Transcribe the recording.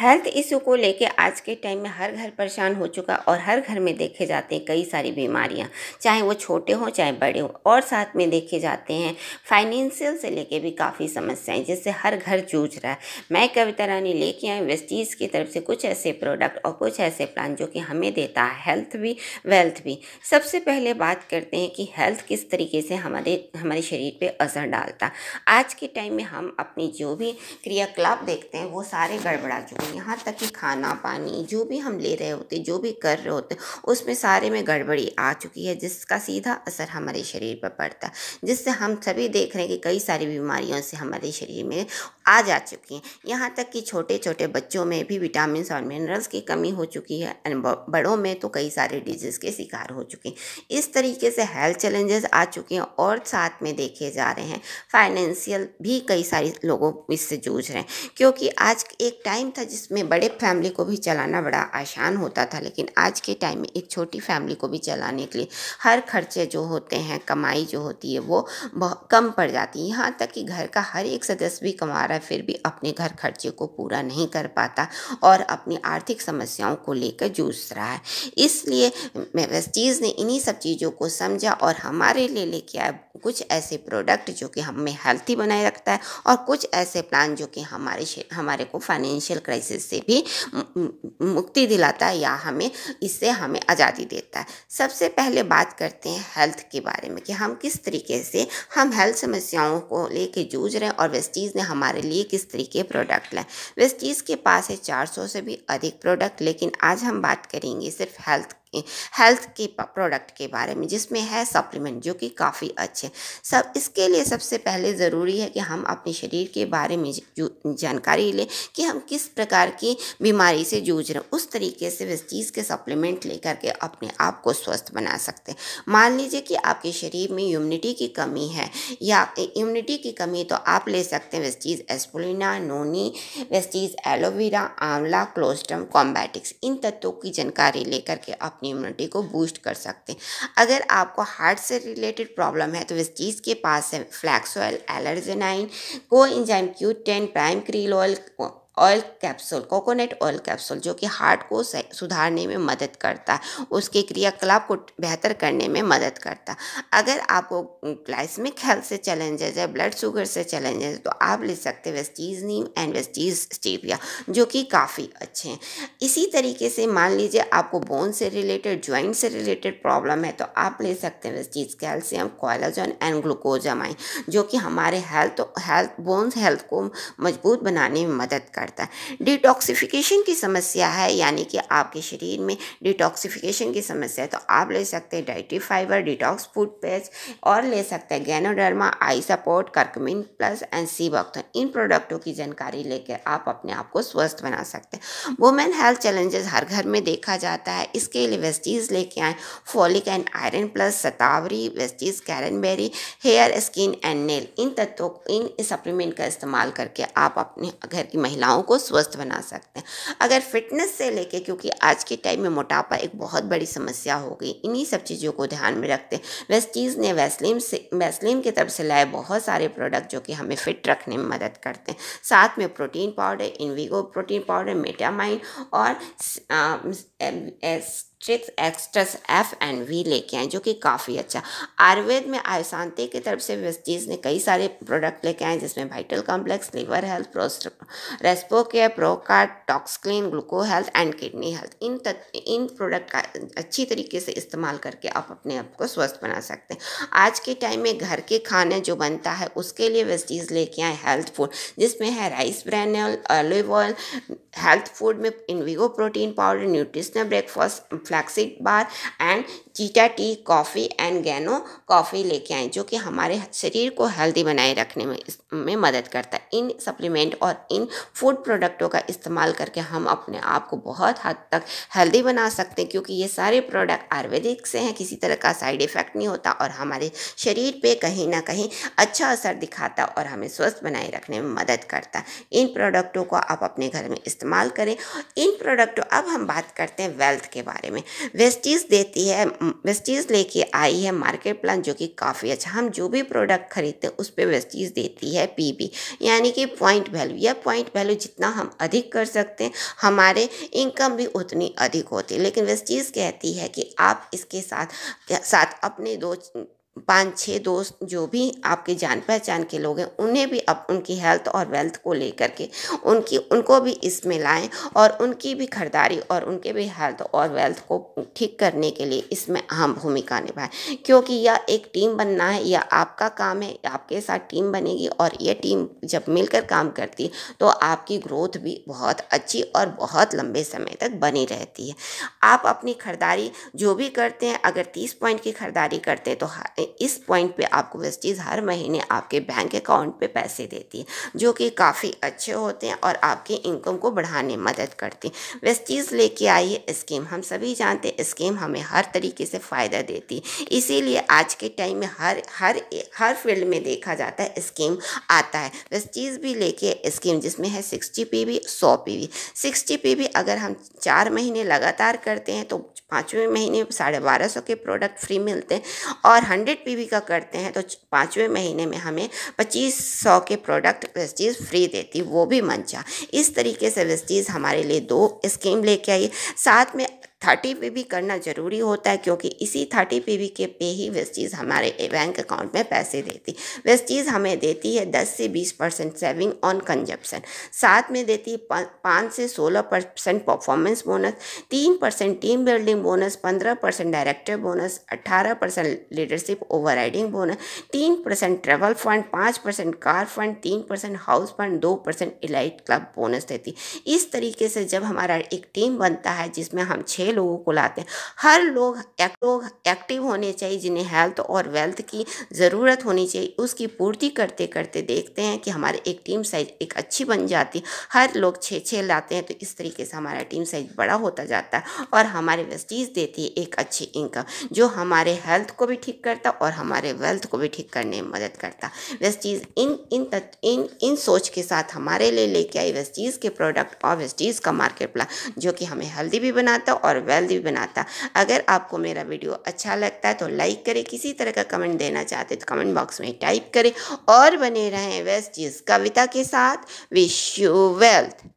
health issue को लेके आज के टाइम में हर घर परेशान हो चुका और हर घर में देखे जाते हैं कई सारी बीमारियां चाहे वो छोटे हों चाहे बड़े हों और साथ में देखे जाते हैं फाइनेंशियल से लेके भी काफ़ी समस्याएं जिससे हर घर जूझ रहा है मैं कविता रानी लेके आई वेस्टीज़ की तरफ से कुछ ऐसे प्रोडक्ट और कुछ ऐसे प्लान जो कि हमें देता है हेल्थ भी वेल्थ भी सबसे पहले बात करते हैं कि हेल्थ किस तरीके से हमारे हमारे शरीर पर असर डालता आज के टाइम में हम अपनी जो भी क्रियाकलाप देखते हैं वो सारे गड़बड़ा चुके यहाँ तक कि खाना पानी जो भी हम ले रहे होते जो भी कर रहे होते उसमें सारे में गड़बड़ी आ चुकी है जिसका सीधा असर हमारे शरीर पर पड़ता है जिससे हम सभी देख रहे हैं कि कई सारी बीमारियों से हमारे शरीर में आ जा चुकी हैं यहाँ तक कि छोटे छोटे बच्चों में भी विटामिन और मिनरल्स की कमी हो चुकी है बड़ों में तो कई सारे डिजीज़ के शिकार हो चुके हैं इस तरीके से हेल्थ चैलेंजेस आ चुके हैं और साथ में देखे जा रहे हैं फाइनेंशियल भी कई सारे लोगों इससे जूझ रहे हैं क्योंकि आज एक टाइम था जिस जिसमें बड़े फैमिली को भी चलाना बड़ा आसान होता था लेकिन आज के टाइम में एक छोटी फैमिली को भी चलाने के लिए हर खर्चे जो होते हैं कमाई जो होती है वो बहुत कम पड़ जाती है यहाँ तक कि घर का हर एक सदस्य भी कमा रहा है फिर भी अपने घर खर्चे को पूरा नहीं कर पाता और अपनी आर्थिक समस्याओं को लेकर जूझ रहा है इसलिए वेस्टीज़ ने इन्हीं सब चीज़ों को समझा और हमारे लिए लेके आए कुछ ऐसे प्रोडक्ट जो कि हमें हेल्थी बनाए रखता है और कुछ ऐसे प्लान जो कि हमारे हमारे को फाइनेंशियल क्राइसिस डायलिसिस से भी मुक्ति दिलाता है या हमें इससे हमें आज़ादी देता है सबसे पहले बात करते हैं हेल्थ के बारे में कि हम किस तरीके से हम हेल्थ समस्याओं को लेके जूझ रहे हैं और वेस्टीज़ ने हमारे लिए किस तरीके प्रोडक्ट लाए वेस्टीज़ के पास है 400 से भी अधिक प्रोडक्ट लेकिन आज हम बात करेंगे सिर्फ हेल्थ हेल्थ के प्रोडक्ट के बारे में जिसमें है सप्लीमेंट जो कि काफ़ी अच्छे सब इसके लिए सबसे पहले ज़रूरी है कि हम अपने शरीर के बारे में जो जानकारी लें कि हम किस प्रकार की बीमारी से जूझ रहे हैं उस तरीके से इस चीज़ के सप्लीमेंट लेकर के अपने आप को स्वस्थ बना सकते हैं मान लीजिए कि आपके शरीर में इम्यूनिटी की कमी है या इम्यूनिटी की कमी तो आप ले सकते हैं वेस्टीज एस्पोलिना नोनी वेस्टीज एलोवेरा आंवला क्लोस्टम कॉम्बैटिक्स इन तत्वों की जानकारी लेकर के आप अपनी इम्यूनिटी को बूस्ट कर सकते हैं अगर आपको हार्ट से रिलेटेड प्रॉब्लम है तो इस चीज़ के पास है फ्लैक्स ऑयल एलर्जेनाइन coenzyme Q ten prime krill oil oil capsule coconut oil capsule जो कि हार्ट को सुधारने में मदद करता है उसके क्रियाकलाप को बेहतर करने में मदद करता है अगर आपको ग्लाइसमिक हेल्थ से चैलेंजेस है ब्लड शुगर से चैलेंजेस तो आप ले सकते हैं Vestige neem and Vestige stevia जो कि काफ़ी अच्छे हैं इसी तरीके से मान लीजिए आपको बोन से रिलेटेड ज्वाइंट से रिलेटेड प्रॉब्लम है तो आप ले सकते हैं Vestige calcium collagen and glucosamine जो कि हमारे हेल्थ हेल्थ बोन्स हेल्थ को मजबूत बनाने में मदद कर करता है डिटॉक्सिफिकेशन की समस्या है यानी कि आपके शरीर में डिटॉक्सिफिकेशन की समस्या है तो आप ले सकते हैं dietary fibre detox food paste और ले सकते हैं Ganoderma eye support curcumin plus and sea buckthorn इन प्रोडक्टों की जानकारी लेकर आप अपने आप को स्वस्थ बना सकते हैं वुमेन हेल्थ चैलेंजेस हर घर में देखा जाता है इसके लिए वेस्टीज लेके आए folic and iron plus shatavari Vestige cranberry hair skin and nail इन तत्वों इन सप्लीमेंट का इस्तेमाल करके आप अपने घर की महिलाओं कोशिकाओं को स्वस्थ बना सकते हैं अगर फिटनेस से लेके क्योंकि आज के टाइम में मोटापा एक बहुत बड़ी समस्या हो गई इन्हीं सब चीज़ों को ध्यान में रखते हैं वेस्टीज़ ने वैसलीम से वैसलीम की तरफ से लाए बहुत सारे प्रोडक्ट जो कि हमें फिट रखने में मदद करते हैं साथ में protein powder Invigo protein powder मेटामाइन और आ, एस ट्रिक्स एक्सट्रस एफ एंड वी लेके आए जो कि काफ़ी अच्छा आयुर्वेद में आयुशांति की तरफ से वेस्टीज ने कई सारे प्रोडक्ट लेके आए जिसमें vital complex liver health Respo care Procard tox clean gluco health and kidney health इन तक इन प्रोडक्ट का अच्छी तरीके से इस्तेमाल करके आप अपने आप को स्वस्थ बना सकते हैं आज के टाइम में घर के खाने जो बनता है उसके लिए वेस्टीज लेके आए हेल्थ फूड जिसमें है rice bran olive oil health food में Invigo protein powder nutritional breakfast flaxseed bar and चीटा tea coffee and Gano coffee लेके आएँ जो कि हमारे शरीर को हेल्दी बनाए रखने में में मदद करता है इन सप्लीमेंट और इन फूड प्रोडक्टों का इस्तेमाल करके हम अपने आप को बहुत हद तक हेल्दी बना सकते हैं क्योंकि ये सारे प्रोडक्ट आयुर्वेदिक से हैं किसी तरह का साइड इफ़ेक्ट नहीं होता और हमारे शरीर पे कहीं ना कहीं अच्छा असर दिखाता और हमें स्वस्थ बनाए रखने में मदद करता इन प्रोडक्टों को आप अपने घर में इस्तेमाल करें इन प्रोडक्टों अब हम बात करते हैं वेल्थ के बारे में वेस्टीज़ देती है वेस्टीज़ लेके आई है मार्केट प्लान जो कि काफ़ी अच्छा हम जो भी प्रोडक्ट खरीदते हैं उस पर वेस्टीज़ देती है पी बी यानी यानी कि पॉइंट वैल्यू यह पॉइंट वैल्यू जितना हम अधिक कर सकते हैं हमारे इनकम भी उतनी अधिक होती है लेकिन वेस्टीज कहती है कि आप इसके साथ साथ अपने दो पाँच छः दोस्त जो भी आपके जान पहचान के लोग हैं उन्हें भी अब उनकी हेल्थ और वेल्थ को लेकर के उनकी उनको भी इसमें लाएं और उनकी भी खरीदारी और उनके भी हेल्थ और वेल्थ को ठीक करने के लिए इसमें अहम भूमिका निभाएं क्योंकि यह एक टीम बनना है यह आपका काम है आपके साथ टीम बनेगी और यह टीम जब मिलकर काम करती तो आपकी ग्रोथ भी बहुत अच्छी और बहुत लंबे समय तक बनी रहती है आप अपनी खरीदारी जो भी करते हैं अगर तीस पॉइंट की खरीदारी करते हैं तो इस पॉइंट पे आपको वेस्टीज हर महीने आपके बैंक अकाउंट पे पैसे देती है जो कि काफ़ी अच्छे होते हैं और आपके इनकम को बढ़ाने में मदद करती है वेस्टीज लेके आई है स्कीम हम सभी जानते हैं स्कीम हमें हर तरीके से फ़ायदा देती है इसीलिए आज के टाइम में हर हर हर फील्ड में देखा जाता है स्कीम आता है वेस्टीज भी लेके स्कीम जिसमें है सिक्सटी पी वी सौ P V sixty P V अगर हम चार महीने लगातार करते हैं तो पाँचवें महीने साढ़े बारह सौ के प्रोडक्ट फ्री मिलते हैं और हंड्रेड हंड्रेड पी का करते हैं तो पाँचवें महीने में हमें पच्चीस सौ के प्रोडक्ट वेस्टीज फ्री देती वो भी मंचा इस तरीके से वेस्टीज हमारे लिए दो स्कीम लेके आई साथ में थर्टी पी करना ज़रूरी होता है क्योंकि इसी थर्टी पी के पे ही वेस्टीज़ हमारे बैंक अकाउंट में पैसे देती वेस्टीज़ हमें देती है दस से बीस परसेंट सेविंग ऑन कंजप्शन साथ में देती है पाँच से सोलह परसेंट परफॉर्मेंस बोनस तीन परसेंट टीम बिल्डिंग बोनस पंद्रह परसेंट डायरेक्टर बोनस अट्ठारह परसेंट लीडरशिप राइडिंग बोनस तीन परसेंट ट्रेवल फंड पाँच परसेंट कार फंड तीन परसेंट हाउस फंड दो परसेंट इलाइट क्लब बोनस देती इस तरीके से जब हमारा एक टीम बनता है जिसमें हम छः लोगों को लाते हैं हर लोग एक, लोग एक्टिव होने चाहिए जिन्हें हेल्थ और वेल्थ की ज़रूरत होनी चाहिए उसकी पूर्ति करते करते देखते हैं कि हमारे एक टीम साइज एक अच्छी बन जाती है हर लोग छः छः लाते हैं तो इस तरीके से हमारा टीम साइज बड़ा होता जाता है और हमारे वेस्टीज देती है एक अच्छी इनकम जो हमारे हेल्थ को भी ठीक करता और हमारे वेल्थ को भी ठीक करने में मदद करता वेस्टीज इन इन तत, इन इन सोच के साथ हमारे लिए लेके आई वेस्टीज के प्रोडक्ट और वेस्टीज का मार्केट प्लान जो कि हमें हेल्दी भी बनाता और और वेल्दी बनाता अगर आपको मेरा वीडियो अच्छा लगता है तो लाइक करें किसी तरह का कमेंट देना चाहते तो कमेंट बॉक्स में टाइप करें और बने रहें वेस्ट जिस कविता के साथ विश यू वेल्थ